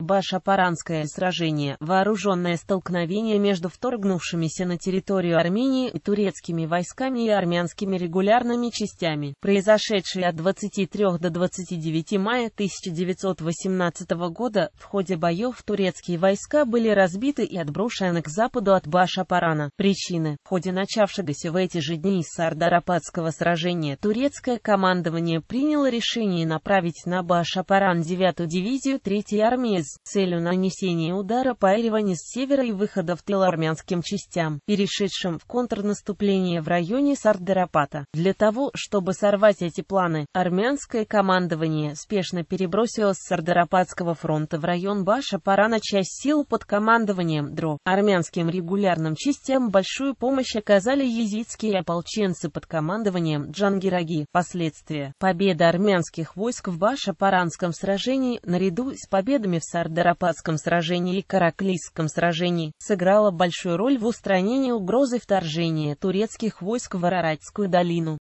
Башапаранское сражение – вооруженное столкновение между вторгнувшимися на территорию Армении и турецкими войсками и армянскими регулярными частями, произошедшее от 23 до 29 мая 1918 года. В ходе боев турецкие войска были разбиты и отброшены к западу от Башапарана. Причины – в ходе начавшегося в эти же дни Сардарападского сражения турецкое командование приняло решение направить на Башапаран 9-ю дивизию 3-й армии с целью нанесения удара по Эреване с севера и выхода в тыл армянским частям, перешедшим в контрнаступление в районе Сардерапата. Для того, чтобы сорвать эти планы, армянское командование спешно перебросило с Сардерапатского фронта в район Баша парана часть сил под командованием Дро. Армянским регулярным частям большую помощь оказали езидские ополченцы под командованием Джангираги. Последствия. Победа армянских войск в Баша-Паранском сражении, наряду с победами в Саратове, Сардарападском сражении и Караклийском сражении, сыграла большую роль в устранении угрозы вторжения турецких войск в Араратскую долину.